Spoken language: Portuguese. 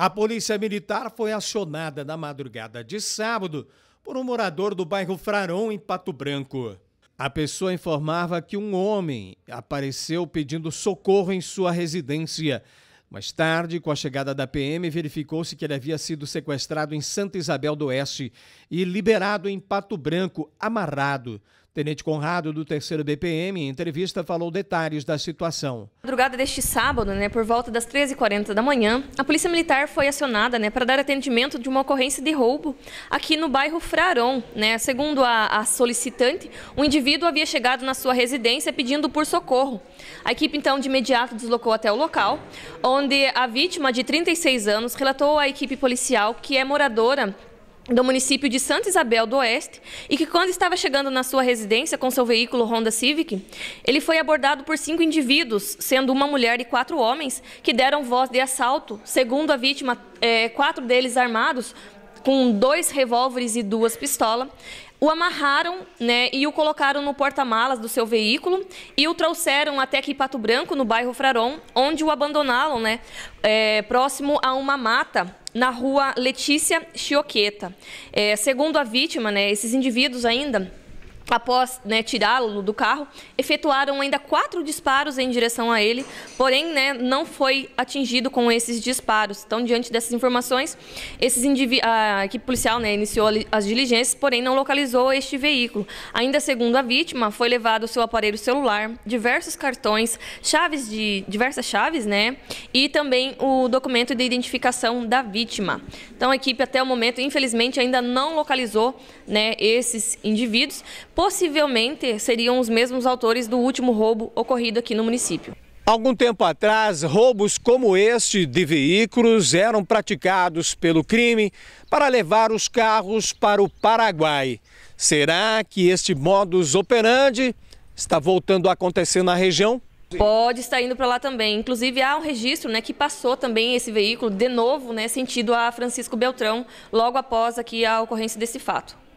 A polícia militar foi acionada na madrugada de sábado por um morador do bairro Frarão em Pato Branco. A pessoa informava que um homem apareceu pedindo socorro em sua residência. Mais tarde, com a chegada da PM, verificou-se que ele havia sido sequestrado em Santa Isabel do Oeste e liberado em Pato Branco, amarrado, Tenente Conrado, do 3 BPM, em entrevista, falou detalhes da situação. Na madrugada deste sábado, né, por volta das 13h40 da manhã, a Polícia Militar foi acionada né, para dar atendimento de uma ocorrência de roubo aqui no bairro Frarão. Né? Segundo a, a solicitante, o um indivíduo havia chegado na sua residência pedindo por socorro. A equipe, então, de imediato deslocou até o local, onde a vítima, de 36 anos, relatou à equipe policial que é moradora do município de Santa Isabel do Oeste e que quando estava chegando na sua residência com seu veículo Honda Civic, ele foi abordado por cinco indivíduos, sendo uma mulher e quatro homens, que deram voz de assalto. Segundo a vítima, é, quatro deles armados com dois revólveres e duas pistolas o amarraram né, e o colocaram no porta-malas do seu veículo e o trouxeram até aqui Pato Branco, no bairro Fraron, onde o abandonaram né, é, próximo a uma mata na rua Letícia Chioqueta. É, segundo a vítima, né, esses indivíduos ainda após né, tirá-lo do carro, efetuaram ainda quatro disparos em direção a ele, porém né, não foi atingido com esses disparos. Então, diante dessas informações, esses a equipe policial né, iniciou as diligências, porém não localizou este veículo. Ainda segundo a vítima, foi levado o seu aparelho celular, diversos cartões, chaves de diversas chaves, né, e também o documento de identificação da vítima. Então, a equipe até o momento, infelizmente, ainda não localizou né, esses indivíduos possivelmente seriam os mesmos autores do último roubo ocorrido aqui no município. Algum tempo atrás, roubos como este de veículos eram praticados pelo crime para levar os carros para o Paraguai. Será que este modus operandi está voltando a acontecer na região? Pode estar indo para lá também. Inclusive, há um registro né, que passou também esse veículo de novo, né, sentido a Francisco Beltrão, logo após aqui a ocorrência desse fato.